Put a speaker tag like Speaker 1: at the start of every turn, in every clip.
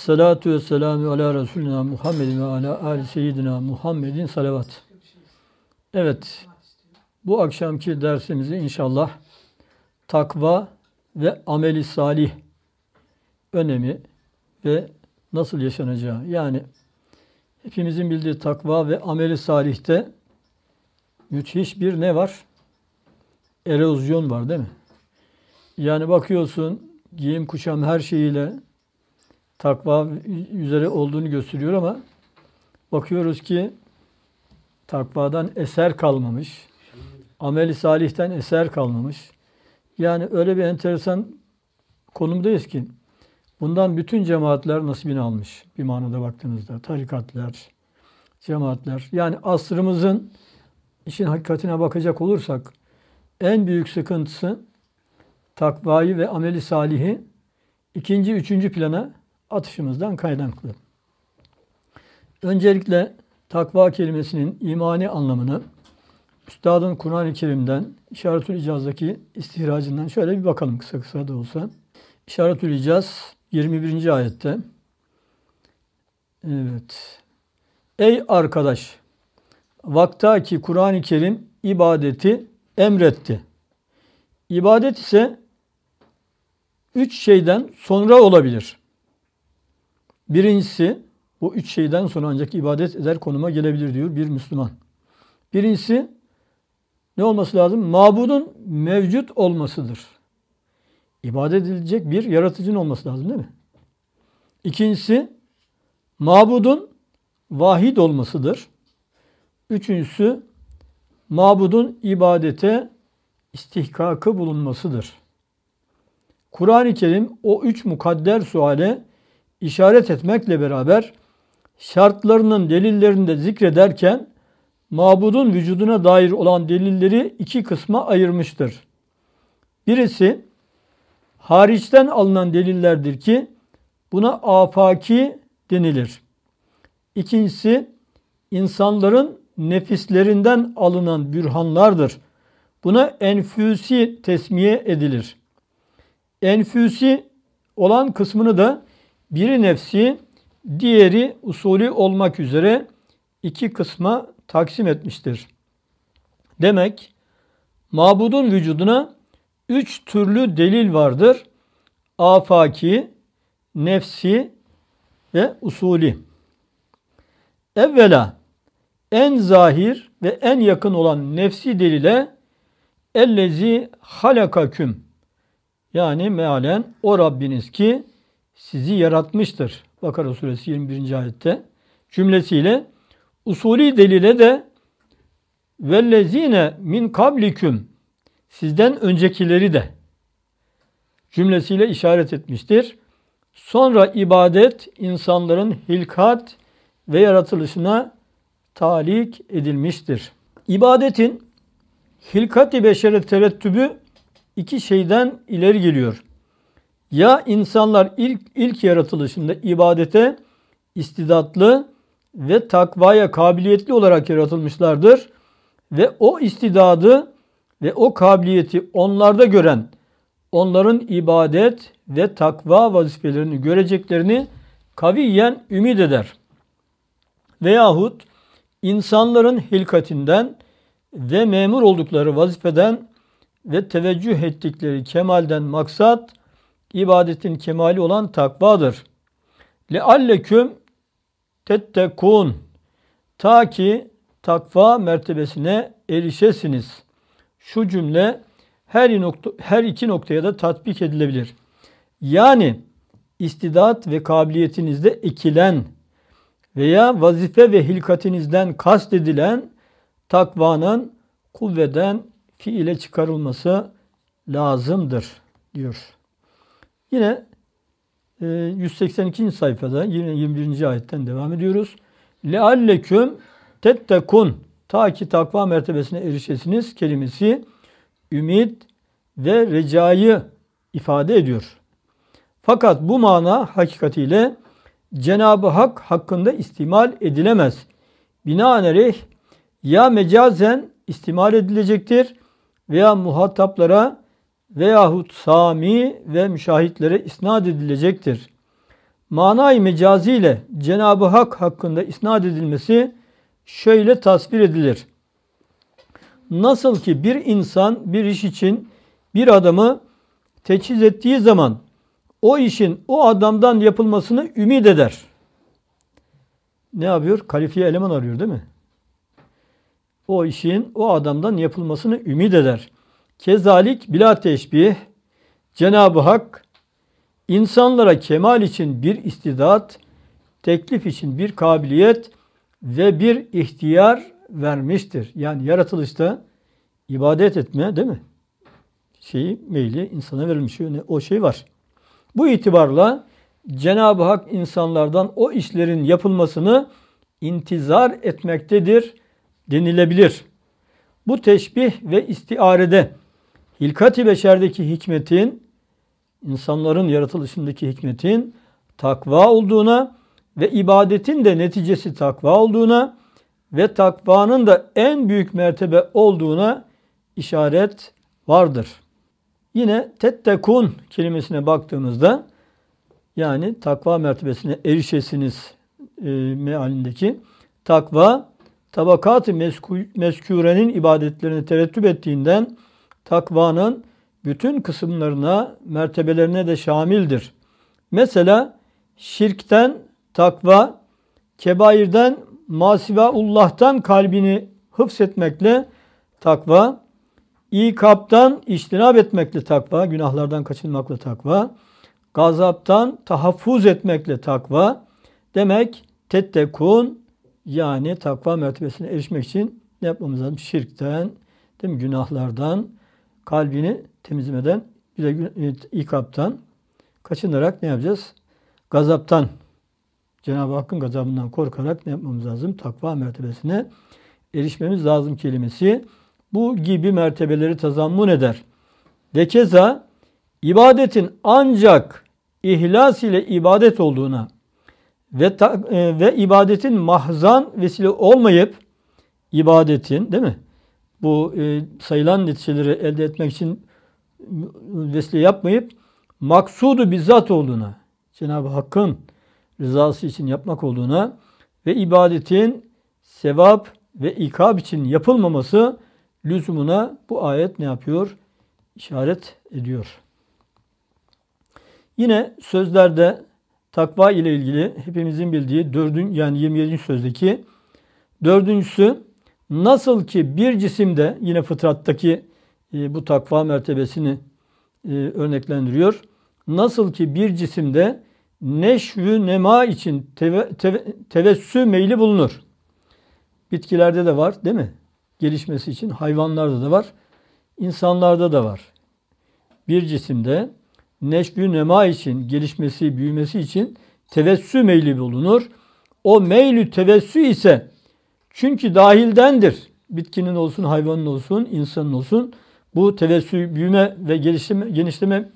Speaker 1: Salatu ve selamu ala Resulina Muhammedin ve ala Ali Seyyidina Muhammedin salavat. Evet, bu akşamki dersimizi inşallah takva ve ameli salih önemi ve nasıl yaşanacağı. Yani hepimizin bildiği takva ve ameli salihte müthiş bir ne var? Erozyon var değil mi? Yani bakıyorsun giyim kuşam her şeyiyle takva üzere olduğunu gösteriyor ama bakıyoruz ki takvadan eser kalmamış. Ameli salihten eser kalmamış. Yani öyle bir enteresan konumdayız ki bundan bütün cemaatler nasibini almış bir manada baktığınızda. Tarikatlar, cemaatler. Yani asrımızın işin hakikatine bakacak olursak en büyük sıkıntısı takvayı ve ameli salihi ikinci, üçüncü plana atışımızdan kaynaklı. Öncelikle takva kelimesinin imani anlamını Üstadın Kur'an-ı Kerim'den İşaretül İcaz'daki istihracından şöyle bir bakalım kısa kısa da olsa. İşaretül İcaz 21. ayette Evet. Ey arkadaş! Vaktaki Kur'an-ı Kerim ibadeti emretti. İbadet ise üç şeyden sonra olabilir. Birincisi bu üç şeyden sonra ancak ibadet eder konuma gelebilir diyor bir Müslüman. Birincisi ne olması lazım? Mabudun mevcut olmasıdır. İbadet edilecek bir yaratıcının olması lazım değil mi? İkincisi mabudun vahid olmasıdır. Üçüncüsü mabudun ibadete istihkakı bulunmasıdır. Kur'an-ı Kerim o üç mukadder suale işaret etmekle beraber şartlarının delillerini de zikrederken mabudun vücuduna dair olan delilleri iki kısma ayırmıştır. Birisi hariçten alınan delillerdir ki buna afaki denilir. İkincisi insanların nefislerinden alınan bürhanlardır. Buna enfüsi tesmiye edilir. Enfüsi olan kısmını da biri nefsi, diğeri usulü olmak üzere iki kısma taksim etmiştir. Demek mabudun vücuduna üç türlü delil vardır. Afaki, nefsi ve usuli. Evvela en zahir ve en yakın olan nefsi delile ellezi halakaküm yani mealen o Rabbiniz ki sizi yaratmıştır. Bakara suresi 21. ayette cümlesiyle usuli delile de vellezine min kabliküm sizden öncekileri de cümlesiyle işaret etmiştir. Sonra ibadet insanların hilkat ve yaratılışına talik edilmiştir. İbadetin hilkati i beşere terettübü iki şeyden ileri geliyor. Ya insanlar ilk, ilk yaratılışında ibadete istidatlı ve takvaya kabiliyetli olarak yaratılmışlardır ve o istidadı ve o kabiliyeti onlarda gören onların ibadet ve takva vazifelerini göreceklerini kaviyen ümit eder. Veyahut insanların hilkatinden ve memur oldukları vazifeden ve teveccüh ettikleri kemalden maksat ibadetin kemali olan takvadır. لَعَلَّكُمْ tettekun ta ki takva mertebesine erişesiniz. Şu cümle her, nokta, her iki noktaya da tatbik edilebilir. Yani istidat ve kabiliyetinizde ikilen veya vazife ve hilkatinizden kast edilen takvanın kuvveden fiile çıkarılması lazımdır diyor. Yine 182. E, sayfada yine 21. ayetten devam ediyoruz. لَاَلَّكُمْ تَتَّكُنْ Ta ki takva mertebesine erişesiniz kelimesi ümit ve recayı ifade ediyor. Fakat bu mana hakikatiyle Cenab-ı Hak hakkında istimal edilemez. Binaenaleyh ya mecazen istimal edilecektir veya muhataplara veyahut sami ve müşahitlere isnat edilecektir. Manayı mecazi ile Cenab-ı Hak hakkında isnat edilmesi şöyle tasvir edilir. Nasıl ki bir insan bir iş için bir adamı teçhiz ettiği zaman o işin o adamdan yapılmasını ümit eder. Ne yapıyor? Kalifiye eleman arıyor değil mi? O işin o adamdan yapılmasını ümit eder. Kezalik bila teşbih Cenab-ı Hak insanlara kemal için bir istidat, teklif için bir kabiliyet ve bir ihtiyar vermiştir. Yani yaratılışta ibadet etme değil mi? Şeyi, meyli insana verilmiş. o şey var. Bu itibarla Cenab-ı Hak insanlardan o işlerin yapılmasını intizar etmektedir denilebilir. Bu teşbih ve istiarede hilkati beşerdeki hikmetin, insanların yaratılışındaki hikmetin takva olduğuna ve ibadetin de neticesi takva olduğuna ve takvanın da en büyük mertebe olduğuna işaret vardır. Yine tettekun kelimesine baktığımızda yani takva mertebesine erişesiniz e, mealindeki takva tabakat-ı meskûrenin ibadetlerini terettüp ettiğinden takvanın bütün kısımlarına, mertebelerine de şamildir. Mesela şirkten takva, kebairden masivaullah'tan kalbini hıfzetmekle takva, ikaptan iştinab etmekle takva, günahlardan kaçınmakla takva, gazaptan tahaffuz etmekle takva. Demek tettekun yani takva mertebesine erişmek için ne yapmamız lazım? Şirkten, değil mi? günahlardan, kalbini temizlemeden bir de e, ikaptan kaçınarak ne yapacağız? Gazaptan, Cenab-ı Hakk'ın gazabından korkarak ne yapmamız lazım? Takva mertebesine erişmemiz lazım kelimesi bu gibi mertebeleri tazammun eder. Ve keza ibadetin ancak ihlas ile ibadet olduğuna ve ta, e, ve ibadetin mahzan vesile olmayıp ibadetin değil mi? bu e, sayılan neticeleri elde etmek için vesile yapmayıp maksudu bizzat olduğuna, Cenab-ı Hakk'ın rızası için yapmak olduğuna ve ibadetin sevap ve ikab için yapılmaması lüzumuna bu ayet ne yapıyor? İşaret ediyor. Yine sözlerde takva ile ilgili hepimizin bildiği 4. yani 27. sözdeki dördüncüsü Nasıl ki bir cisimde yine fıtrattaki e, bu takva mertebesini e, örneklendiriyor. Nasıl ki bir cisimde neşvü nema için teve, teve, tevessü meyli bulunur. Bitkilerde de var değil mi? Gelişmesi için hayvanlarda da var. insanlarda da var. Bir cisimde neşvü nema için gelişmesi, büyümesi için tevessü meyli bulunur. O meylü tevessü ise çünkü dahildendir. Bitkinin olsun, hayvanın olsun, insanın olsun. Bu tevessül, büyüme ve gelişme genişleme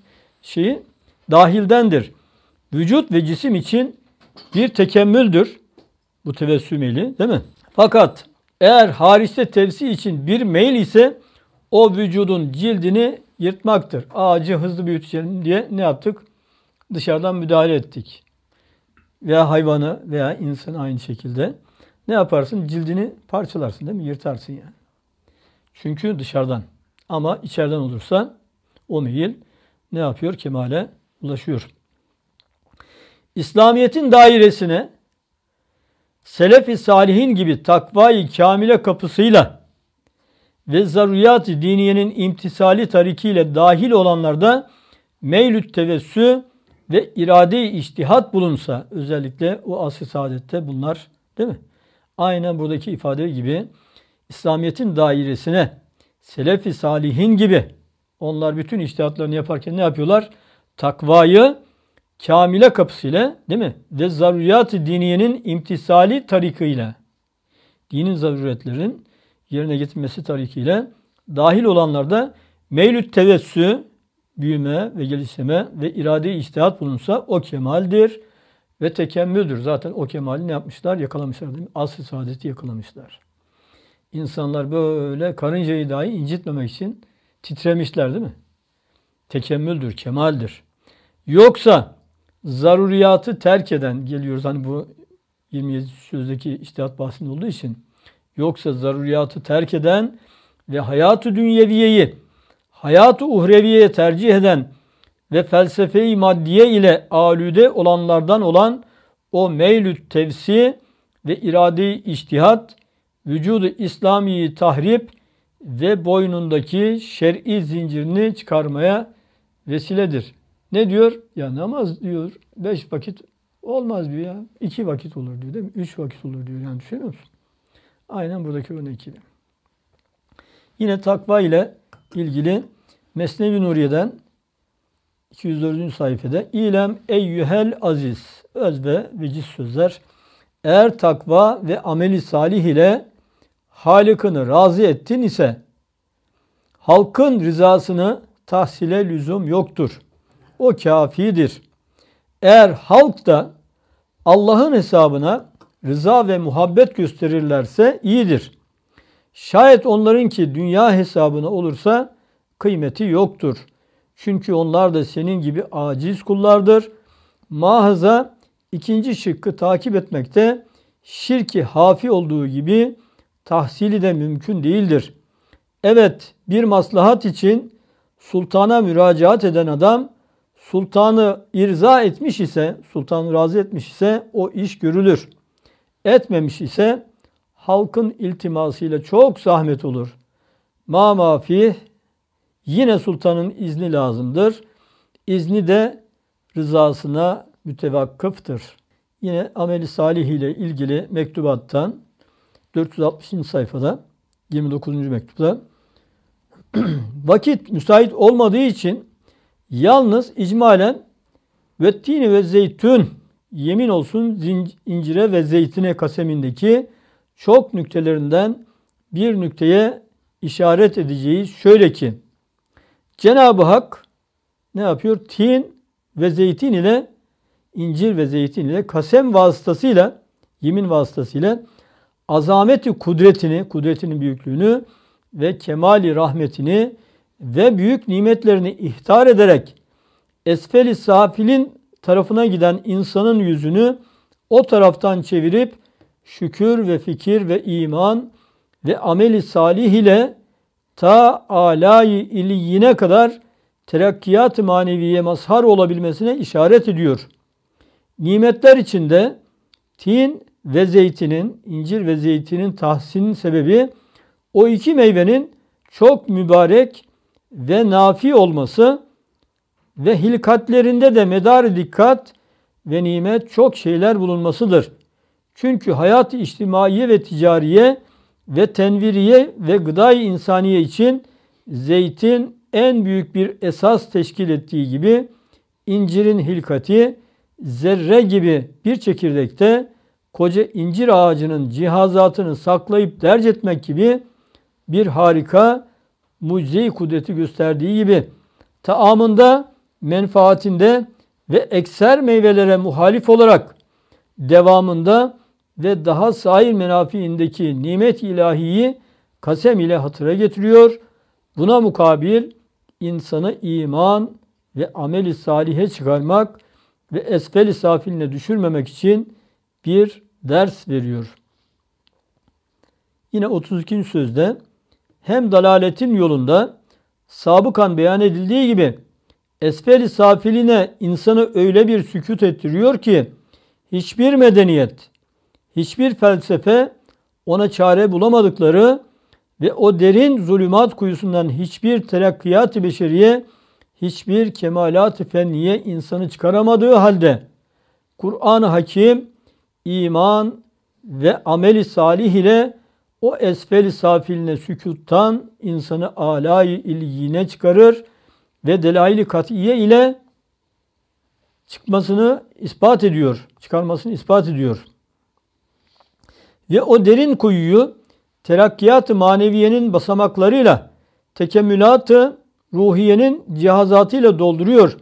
Speaker 1: şeyi dahildendir. Vücut ve cisim için bir tekemmüldür bu tevessüm meyli değil mi? Fakat eğer hariste tevsi için bir meyil ise o vücudun cildini yırtmaktır. Ağacı hızlı büyüteceğim diye ne yaptık? Dışarıdan müdahale ettik. Veya hayvanı veya insanı aynı şekilde ne yaparsın? Cildini parçalarsın değil mi? Yırtarsın yani. Çünkü dışarıdan. Ama içeriden olursa o meyil ne yapıyor? Kemale ulaşıyor. İslamiyet'in dairesine Selefi Salihin gibi takvayı kamile kapısıyla ve zaruriyat-ı diniyenin imtisali tarikiyle dahil olanlarda meylüt tevessü ve irade-i iştihat bulunsa özellikle o asr saadette bunlar değil mi? aynen buradaki ifade gibi İslamiyet'in dairesine Selefi Salihin gibi onlar bütün iştihatlarını yaparken ne yapıyorlar? Takvayı kamile kapısıyla değil mi? Ve zaruriyat-ı diniyenin imtisali tarikıyla dinin zaruretlerin yerine getirmesi tarikiyle dahil olanlar da meylüt tevessü büyüme ve gelişme ve irade-i bulunsa o kemaldir.'' ve tekemmüldür. Zaten o kemali ne yapmışlar? Yakalamışlar değil mi? Asr-ı saadeti yakalamışlar. İnsanlar böyle karıncayı dahi incitmemek için titremişler değil mi? Tekemmüldür, kemaldir. Yoksa zaruriyatı terk eden geliyoruz hani bu 27. sözdeki iştihat bahsinde olduğu için yoksa zaruriyatı terk eden ve hayatı dünyeviyeyi hayatı uhreviyeye tercih eden ve felsefeyi maddiye ile alüde olanlardan olan o meylüt tevsi ve irade-i iştihat, vücudu İslami'yi tahrip ve boynundaki şer'i zincirini çıkarmaya vesiledir. Ne diyor? Ya namaz diyor beş vakit olmaz diyor ya. iki vakit olur diyor değil mi? Üç vakit olur diyor. Yani düşünüyor musun? Aynen buradaki örnek gibi. Yine takva ile ilgili Mesnevi Nuriye'den 204. sayfada İlem eyyühel aziz öz ve veciz sözler eğer takva ve ameli salih ile Halık'ını razı ettin ise halkın rızasını tahsile lüzum yoktur. O kafidir. Eğer halk da Allah'ın hesabına rıza ve muhabbet gösterirlerse iyidir. Şayet onların ki dünya hesabına olursa kıymeti yoktur.'' Çünkü onlar da senin gibi aciz kullardır. Mahaza ikinci şıkkı takip etmekte şirki hafi olduğu gibi tahsili de mümkün değildir. Evet bir maslahat için sultana müracaat eden adam sultanı irza etmiş ise, sultanı razı etmiş ise o iş görülür. Etmemiş ise halkın iltimasıyla çok zahmet olur. Ma mafih Yine sultanın izni lazımdır. İzni de rızasına mütevakkıftır. Yine ameli salih ile ilgili mektubattan 460. sayfada 29. mektupta vakit müsait olmadığı için yalnız icmalen ve tini ve zeytün yemin olsun incire ve zeytine kasemindeki çok nüktelerinden bir nükteye işaret edeceğiz. Şöyle ki Cenab-ı Hak ne yapıyor? Tin ve zeytin ile incir ve zeytin ile kasem vasıtasıyla yemin vasıtasıyla azameti kudretini, kudretinin büyüklüğünü ve kemali rahmetini ve büyük nimetlerini ihtar ederek esfeli safilin tarafına giden insanın yüzünü o taraftan çevirip şükür ve fikir ve iman ve ameli salih ile ta alayı iliyine kadar terakkiyat maneviye mazhar olabilmesine işaret ediyor. Nimetler içinde tin ve zeytinin, incir ve zeytinin tahsinin sebebi o iki meyvenin çok mübarek ve nafi olması ve hilkatlerinde de medar dikkat ve nimet çok şeyler bulunmasıdır. Çünkü hayat içtimaiye ve ticariye ve tenviriye ve gıdayı insaniye için zeytin en büyük bir esas teşkil ettiği gibi incirin hilkati zerre gibi bir çekirdekte koca incir ağacının cihazatını saklayıp derc etmek gibi bir harika mucize kudreti gösterdiği gibi taamında, menfaatinde ve ekser meyvelere muhalif olarak devamında ve daha sair menafiindeki nimet ilahiyi kasem ile hatıra getiriyor. Buna mukabil insanı iman ve ameli salihe çıkarmak ve esfel-i safiline düşürmemek için bir ders veriyor. Yine 32. sözde hem dalaletin yolunda sabıkan beyan edildiği gibi esfel-i safiline insanı öyle bir sükut ettiriyor ki hiçbir medeniyet hiçbir felsefe ona çare bulamadıkları ve o derin zulümat kuyusundan hiçbir terakkiyat-ı beşeriye, hiçbir kemalat-ı fenniye insanı çıkaramadığı halde Kur'an-ı Hakim iman ve ameli salih ile o esfel safiline sükuttan insanı alay ilgine çıkarır ve delail-i katiye ile çıkmasını ispat ediyor, çıkarmasını ispat ediyor.'' ve o derin kuyuyu terakkiyat-ı maneviyenin basamaklarıyla tekemmülat-ı ruhiyenin cihazatıyla dolduruyor.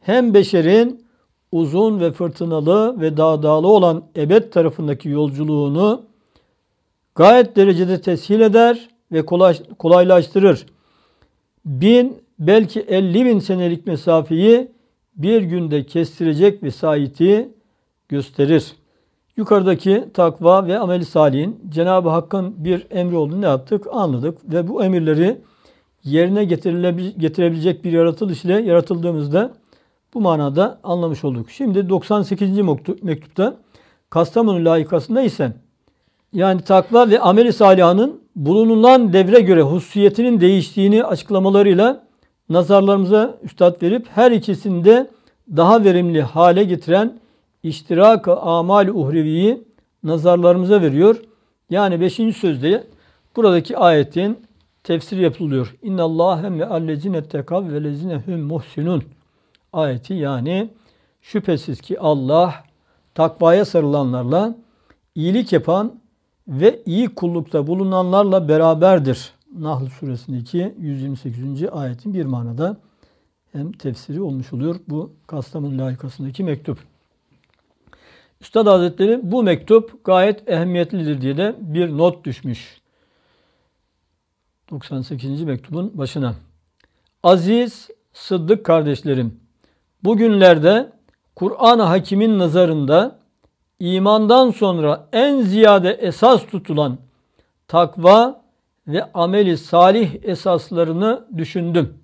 Speaker 1: Hem beşerin uzun ve fırtınalı ve dağdağlı olan ebed tarafındaki yolculuğunu gayet derecede teshil eder ve kolaylaştırır. Bin belki elli bin senelik mesafeyi bir günde kestirecek vesayeti gösterir.'' Yukarıdaki takva ve amel salihin Cenab-ı Hakk'ın bir emri olduğunu ne yaptık? Anladık ve bu emirleri yerine getirebilecek bir yaratılış ile yaratıldığımızda bu manada anlamış olduk. Şimdi 98. mektupta Kastamonu layıkasında ise yani takva ve amel salihanın bulunulan devre göre hususiyetinin değiştiğini açıklamalarıyla nazarlarımıza üstad verip her ikisinde daha verimli hale getiren iştirak amal uhreviyi nazarlarımıza veriyor. Yani 5. sözde buradaki ayetin tefsir yapılıyor. İnna ve me'allezine tekav ve lezine hum muhsinun. Ayeti yani şüphesiz ki Allah takvaya sarılanlarla iyilik yapan ve iyi kullukta bulunanlarla beraberdir. Nahl suresindeki 128. ayetin bir manada hem tefsiri olmuş oluyor bu Kastamonu layıkasındaki mektup. Üstad Hazretleri bu mektup gayet ehemmiyetlidir diye de bir not düşmüş. 98. mektubun başına. Aziz Sıddık kardeşlerim, bugünlerde Kur'an-ı Hakim'in nazarında imandan sonra en ziyade esas tutulan takva ve ameli salih esaslarını düşündüm.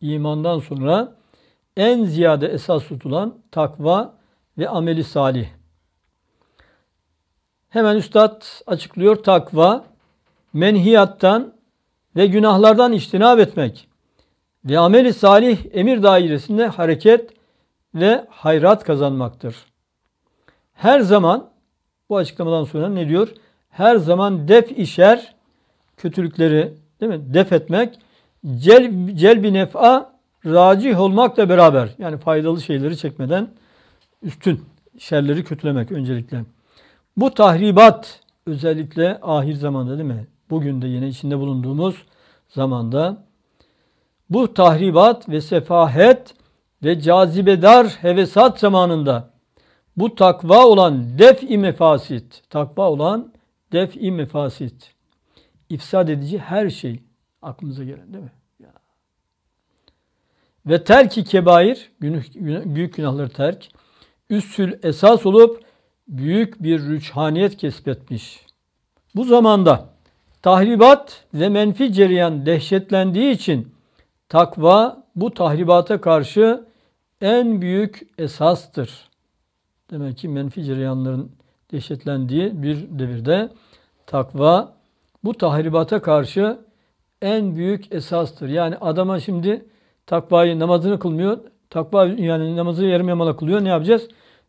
Speaker 1: İmandan sonra en ziyade esas tutulan takva ve ameli salih. Hemen Üstad açıklıyor takva menhiyattan ve günahlardan iştinab etmek ve ameli salih emir dairesinde hareket ve hayrat kazanmaktır. Her zaman bu açıklamadan sonra ne diyor? Her zaman def işer kötülükleri değil mi? Def etmek celb, celbi nef'a racih olmakla beraber yani faydalı şeyleri çekmeden üstün şerleri kötülemek öncelikle. Bu tahribat özellikle ahir zamanda değil mi? Bugün de yine içinde bulunduğumuz zamanda bu tahribat ve sefahet ve cazibedar hevesat zamanında bu takva olan def-i mefasit, takva olan def-i mefasit, ifsad edici her şey aklımıza gelen değil mi? Ya. Ve terki kebair, günah, büyük günahları terk, üssül esas olup büyük bir rüçhaniyet kesbetmiş. Bu zamanda tahribat ve menfi cereyan dehşetlendiği için takva bu tahribata karşı en büyük esastır. Demek ki menfi cereyanların dehşetlendiği bir devirde takva bu tahribata karşı en büyük esastır. Yani adama şimdi takvayı namazını kılmıyor. Takva yani namazı yarım yamalak kılıyor. Ne yapacağız?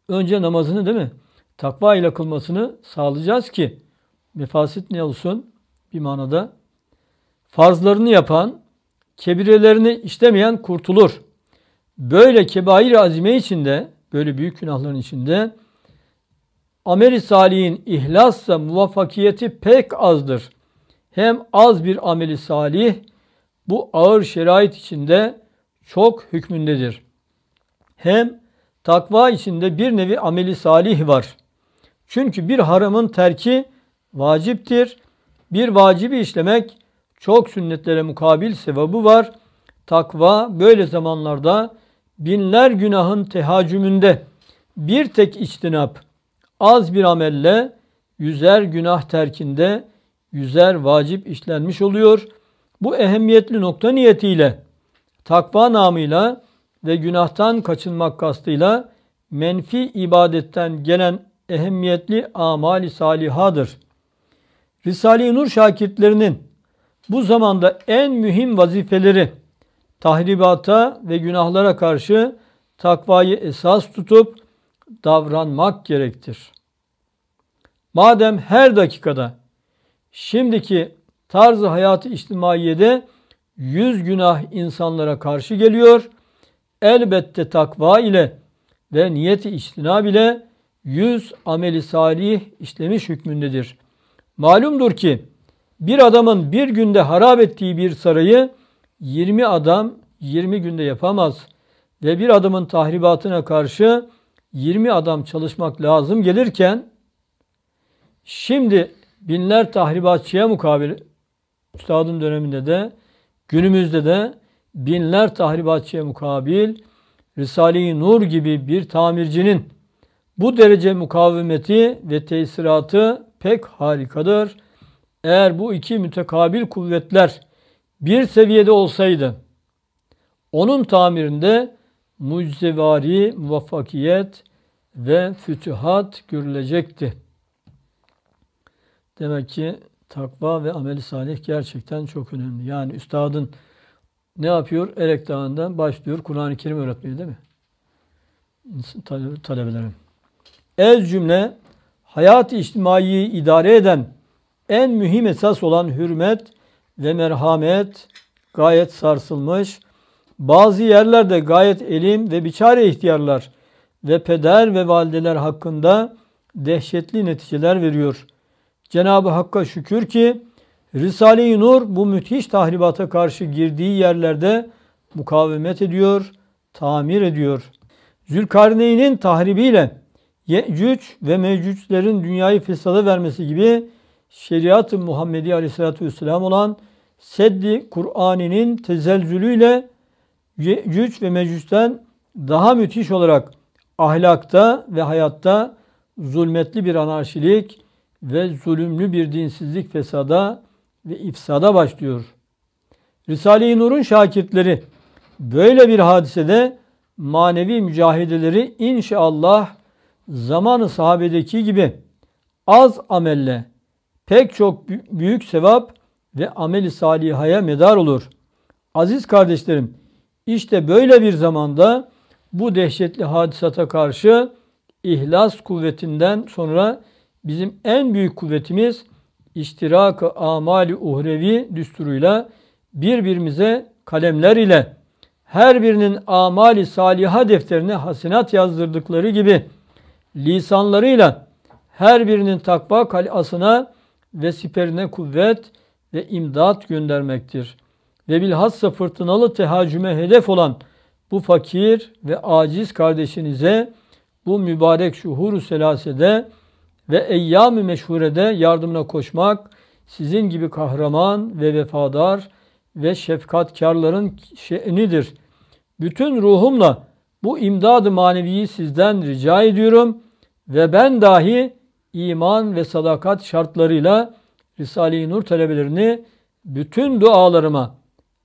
Speaker 1: Önce namazını değil mi? takva ile kılmasını sağlayacağız ki mefasit ne olsun? Bir manada farzlarını yapan, kebirelerini işlemeyen kurtulur. Böyle kebair azime içinde, böyle büyük günahların içinde ameli salihin ihlasla muvaffakiyeti pek azdır. Hem az bir ameli salih bu ağır şerait içinde çok hükmündedir. Hem takva içinde bir nevi ameli salih var. Çünkü bir haramın terki vaciptir. Bir vacibi işlemek çok sünnetlere mukabil sevabı var. Takva böyle zamanlarda binler günahın tehacümünde bir tek içtinap az bir amelle yüzer günah terkinde yüzer vacip işlenmiş oluyor. Bu ehemmiyetli nokta niyetiyle takva namıyla ve günahtan kaçınmak kastıyla menfi ibadetten gelen ehemmiyetli amali salihadır. Risale-i Nur şakirtlerinin bu zamanda en mühim vazifeleri tahribata ve günahlara karşı takvayı esas tutup davranmak gerektir. Madem her dakikada şimdiki tarzı hayatı içtimaiyede yüz günah insanlara karşı geliyor, elbette takva ile ve niyeti içtinab ile yüz ameli salih işlemiş hükmündedir. Malumdur ki bir adamın bir günde harap ettiği bir sarayı 20 adam 20 günde yapamaz ve bir adamın tahribatına karşı 20 adam çalışmak lazım gelirken şimdi binler tahribatçıya mukabil üstadın döneminde de günümüzde de binler tahribatçıya mukabil Risale-i Nur gibi bir tamircinin bu derece mukavemeti ve tesiratı pek harikadır. Eğer bu iki mütekabil kuvvetler bir seviyede olsaydı, onun tamirinde mucizevari muvaffakiyet ve fütühat görülecekti. Demek ki takva ve ameli salih gerçekten çok önemli. Yani üstadın ne yapıyor? Erek Dağı'ndan başlıyor Kur'an-ı Kerim öğretmeye değil mi? Talebelerim el cümle hayat-ı içtimaiyi idare eden en mühim esas olan hürmet ve merhamet gayet sarsılmış. Bazı yerlerde gayet elim ve biçare ihtiyarlar ve peder ve valideler hakkında dehşetli neticeler veriyor. Cenab-ı Hakk'a şükür ki Risale-i Nur bu müthiş tahribata karşı girdiği yerlerde mukavemet ediyor, tamir ediyor. Zülkarneyn'in tahribiyle Yecüc ve Mecüclerin dünyayı fesada vermesi gibi şeriat-ı Muhammedi Aleyhisselatü Vesselam olan Seddi Kur'an'inin tezelzülüyle Yecüc ve Mecüc'ten daha müthiş olarak ahlakta ve hayatta zulmetli bir anarşilik ve zulümlü bir dinsizlik fesada ve ifsada başlıyor. Risale-i Nur'un şakirtleri böyle bir hadisede manevi mücahideleri inşallah zamanı sahabedeki gibi az amelle pek çok büyük sevap ve ameli salihaya medar olur. Aziz kardeşlerim işte böyle bir zamanda bu dehşetli hadisata karşı ihlas kuvvetinden sonra bizim en büyük kuvvetimiz iştirak-ı amali uhrevi düsturuyla birbirimize kalemler ile her birinin amali saliha defterine hasenat yazdırdıkları gibi lisanlarıyla her birinin takva kalasına ve siperine kuvvet ve imdat göndermektir. Ve bilhassa fırtınalı tehacüme hedef olan bu fakir ve aciz kardeşinize bu mübarek şuhur-u selasede ve eyyam-ı meşhurede yardımına koşmak sizin gibi kahraman ve vefadar ve şefkatkarların şe'nidir. Bütün ruhumla bu imdad-ı maneviyi sizden rica ediyorum ve ben dahi iman ve sadakat şartlarıyla Risale-i Nur talebelerini bütün dualarıma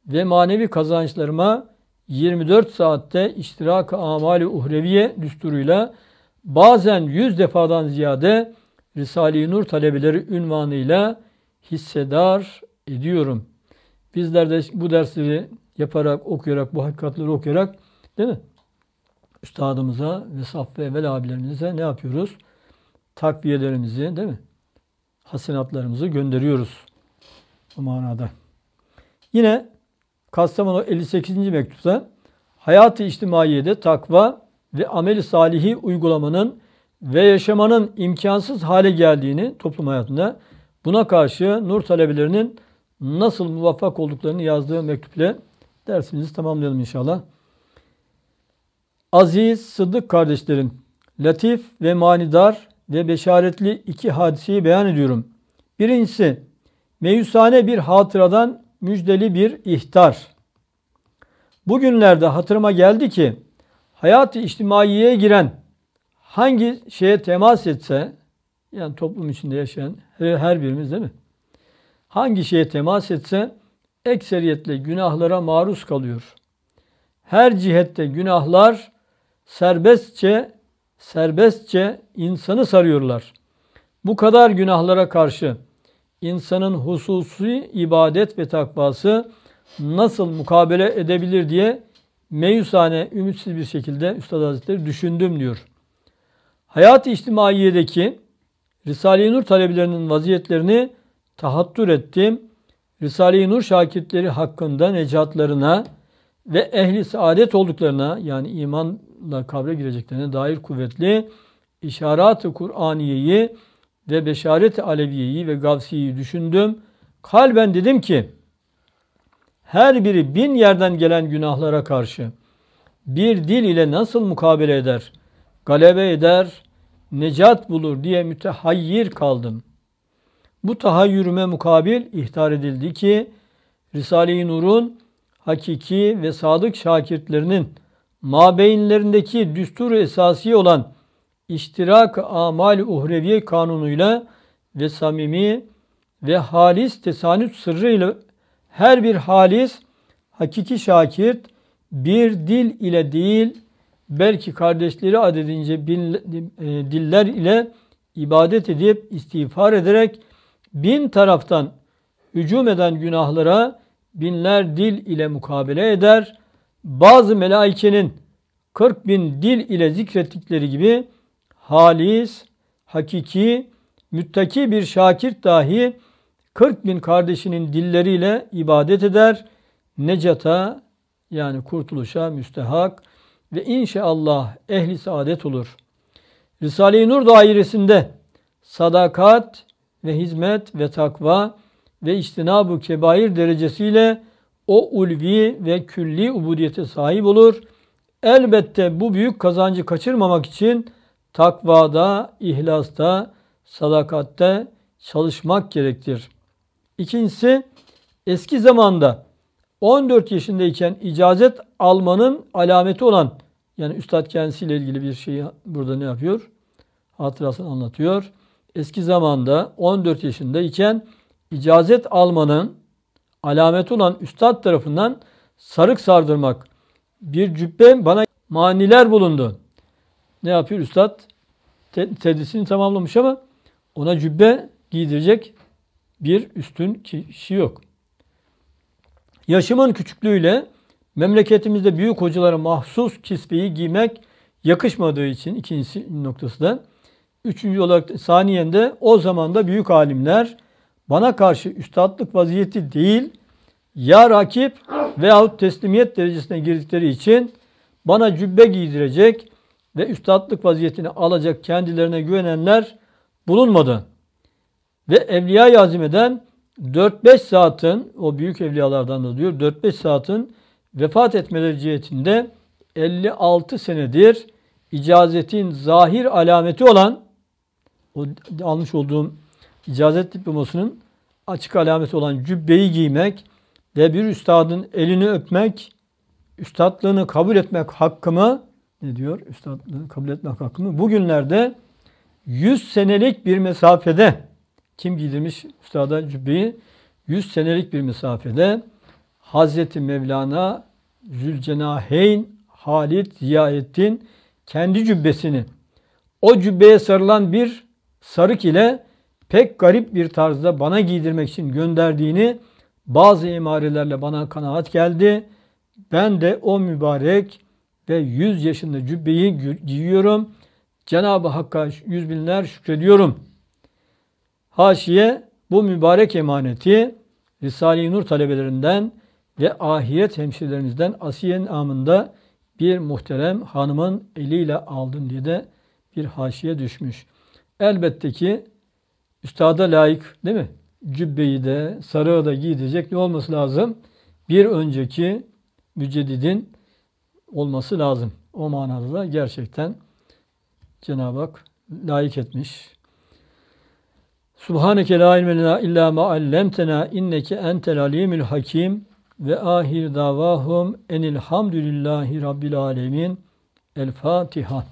Speaker 1: ve manevi kazançlarıma 24 saatte iştirak-ı amali uhreviye düsturuyla bazen 100 defadan ziyade Risale-i Nur talebeleri ünvanıyla hissedar ediyorum. Bizler de bu dersleri yaparak, okuyarak, bu hakikatleri okuyarak değil mi? üstadımıza ve saf ve evvel abilerimize ne yapıyoruz? Takviyelerimizi değil mi? Hasenatlarımızı gönderiyoruz bu manada. Yine Kastamonu 58. mektupta hayat-ı içtimaiyede takva ve ameli salihi uygulamanın ve yaşamanın imkansız hale geldiğini toplum hayatında buna karşı nur talebelerinin nasıl muvaffak olduklarını yazdığı mektuple dersimizi tamamlayalım inşallah. Aziz Sıddık kardeşlerim, latif ve manidar ve beşaretli iki hadiseyi beyan ediyorum. Birincisi, meyusane bir hatıradan müjdeli bir ihtar. Bugünlerde hatırıma geldi ki, hayat-ı içtimaiyeye giren hangi şeye temas etse, yani toplum içinde yaşayan her birimiz değil mi? Hangi şeye temas etse ekseriyetle günahlara maruz kalıyor. Her cihette günahlar serbestçe serbestçe insanı sarıyorlar. Bu kadar günahlara karşı insanın hususi ibadet ve takvası nasıl mukabele edebilir diye meyusane, ümitsiz bir şekilde Üstad Hazretleri düşündüm diyor. Hayat-ı İçtimaiyye'deki Risale-i Nur talebelerinin vaziyetlerini tahattür ettim. Risale-i Nur şakirtleri hakkında necatlarına, ve ehli saadet olduklarına yani imanla kabre gireceklerine dair kuvvetli işaret-i Kur'aniyeyi ve beşaret-i Aleviyeyi ve Gavsi'yi düşündüm. Kalben dedim ki her biri bin yerden gelen günahlara karşı bir dil ile nasıl mukabele eder, galebe eder, necat bulur diye mütehayyir kaldım. Bu tahayyürüme mukabil ihtar edildi ki Risale-i Nur'un hakiki ve sadık şakirtlerinin mabeynlerindeki düstur esasi olan iştirak amal uhreviye kanunuyla ve samimi ve halis tesanüt sırrıyla her bir halis hakiki şakirt bir dil ile değil belki kardeşleri adedince bin, e, diller ile ibadet edip istiğfar ederek bin taraftan hücum eden günahlara binler dil ile mukabele eder. Bazı melaikenin 40 bin dil ile zikrettikleri gibi halis, hakiki, müttaki bir şakir dahi 40 bin kardeşinin dilleriyle ibadet eder. Necata yani kurtuluşa müstehak ve inşallah ehli saadet olur. Risale-i Nur dairesinde sadakat ve hizmet ve takva ve istinabu ı kebair derecesiyle o ulvi ve külli ubudiyete sahip olur. Elbette bu büyük kazancı kaçırmamak için takvada, ihlasta, sadakatte çalışmak gerektir. İkincisi eski zamanda 14 yaşındayken icazet almanın alameti olan yani üstad kendisiyle ilgili bir şeyi burada ne yapıyor? Hatırasını anlatıyor. Eski zamanda 14 yaşındayken icazet almanın alameti olan üstad tarafından sarık sardırmak. Bir cübbe bana maniler bulundu. Ne yapıyor üstad? tedrisini tamamlamış ama ona cübbe giydirecek bir üstün kişi yok. Yaşımın küçüklüğüyle memleketimizde büyük hocalara mahsus kisveyi giymek yakışmadığı için ikincisi noktası da. Üçüncü olarak saniyende o zamanda büyük alimler bana karşı üstadlık vaziyeti değil, ya rakip veyahut teslimiyet derecesine girdikleri için bana cübbe giydirecek ve üstadlık vaziyetini alacak kendilerine güvenenler bulunmadı. Ve Evliya-i Azime'den 4-5 saatin, o büyük evliyalardan da diyor, 4-5 saatin vefat etmeleri cihetinde 56 senedir icazetin zahir alameti olan o almış olduğum icazet diplomasının açık alameti olan cübbeyi giymek ve bir üstadın elini öpmek, üstadlığını kabul etmek hakkımı ne diyor? Üstadlığını kabul etmek hakkımı bugünlerde 100 senelik bir mesafede kim giydirmiş üstada cübbeyi? 100 senelik bir mesafede Hazreti Mevlana Zülcenaheyn Halit Ziyaettin kendi cübbesini o cübbeye sarılan bir sarık ile pek garip bir tarzda bana giydirmek için gönderdiğini bazı emarelerle bana kanaat geldi. Ben de o mübarek ve 100 yaşında cübbeyi giyiyorum. Cenab-ı Hakk'a yüz binler şükrediyorum. Haşiye bu mübarek emaneti Risale-i Nur talebelerinden ve ahiret hemşirelerinizden Asiye namında bir muhterem hanımın eliyle aldın diye de bir haşiye düşmüş. Elbette ki üstada layık değil mi? Cübbeyi de sarığı da giydirecek ne olması lazım? Bir önceki müceddidin olması lazım. O manada da gerçekten Cenab-ı Hak layık etmiş. Subhaneke la ilme lena illa ma allemtena inneke entel alimul hakim ve ahir davahum enil hamdülillahi rabbil alemin. El Fatiha.